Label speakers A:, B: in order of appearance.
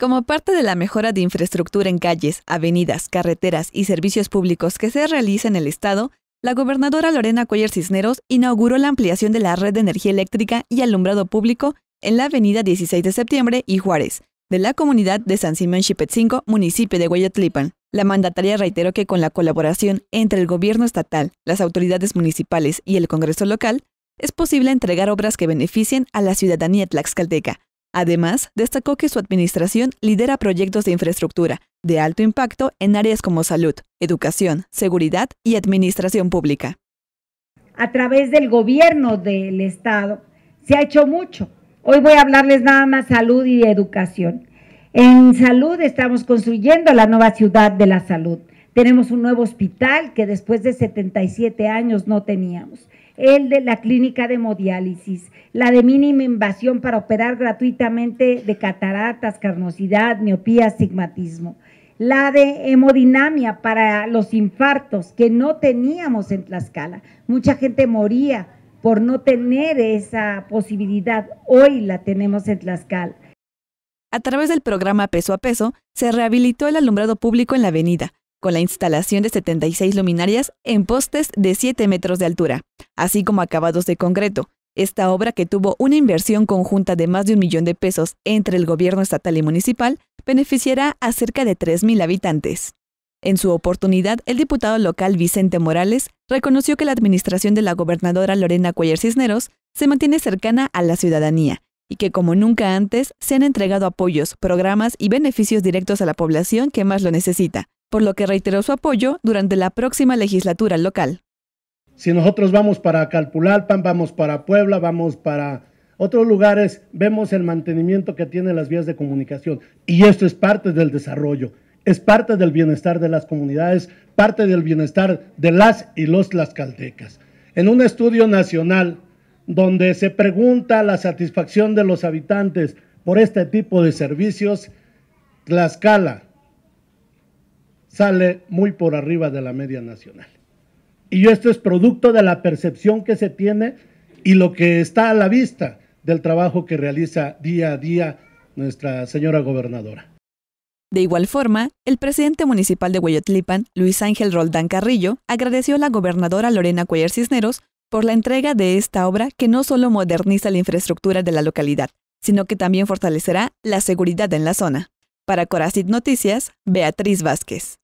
A: Como parte de la mejora de infraestructura en calles, avenidas, carreteras y servicios públicos que se realiza en el Estado, la gobernadora Lorena Cuellar Cisneros inauguró la ampliación de la red de energía eléctrica y alumbrado público en la avenida 16 de septiembre y Juárez, de la comunidad de San Simón Chipetzinco, municipio de Guayatlipan. La mandataria reiteró que con la colaboración entre el gobierno estatal, las autoridades municipales y el Congreso local, es posible entregar obras que beneficien a la ciudadanía tlaxcalteca, Además, destacó que su administración lidera proyectos de infraestructura de alto impacto en áreas como salud, educación, seguridad y administración pública.
B: A través del gobierno del Estado se ha hecho mucho. Hoy voy a hablarles nada más salud y educación. En salud estamos construyendo la nueva ciudad de la salud. Tenemos un nuevo hospital que después de 77 años no teníamos el de la clínica de hemodiálisis, la de mínima invasión para operar gratuitamente de cataratas, carnosidad, miopía, astigmatismo, la de hemodinamia para los infartos que no teníamos en Tlaxcala. Mucha gente moría por no tener esa posibilidad. Hoy la tenemos en Tlaxcala.
A: A través del programa Peso a Peso, se rehabilitó el alumbrado público en la avenida, con la instalación de 76 luminarias en postes de 7 metros de altura, así como acabados de concreto. Esta obra, que tuvo una inversión conjunta de más de un millón de pesos entre el gobierno estatal y municipal, beneficiará a cerca de 3.000 habitantes. En su oportunidad, el diputado local Vicente Morales reconoció que la administración de la gobernadora Lorena Cuellar Cisneros se mantiene cercana a la ciudadanía y que como nunca antes se han entregado apoyos, programas y beneficios directos a la población que más lo necesita, por lo que reiteró su apoyo durante la próxima legislatura local.
C: Si nosotros vamos para Calpulalpan, vamos para Puebla, vamos para otros lugares, vemos el mantenimiento que tienen las vías de comunicación. Y esto es parte del desarrollo, es parte del bienestar de las comunidades, parte del bienestar de las y los tlaxcaltecas. En un estudio nacional donde se pregunta la satisfacción de los habitantes por este tipo de servicios, Tlaxcala, sale muy por arriba de la media nacional. Y esto es producto de la percepción que se tiene y lo que está a la vista del trabajo que realiza día a día nuestra señora gobernadora.
A: De igual forma, el presidente municipal de Hueyotlipan, Luis Ángel Roldán Carrillo, agradeció a la gobernadora Lorena Cuellar Cisneros por la entrega de esta obra que no solo moderniza la infraestructura de la localidad, sino que también fortalecerá la seguridad en la zona. Para Corazit Noticias, Beatriz Vázquez.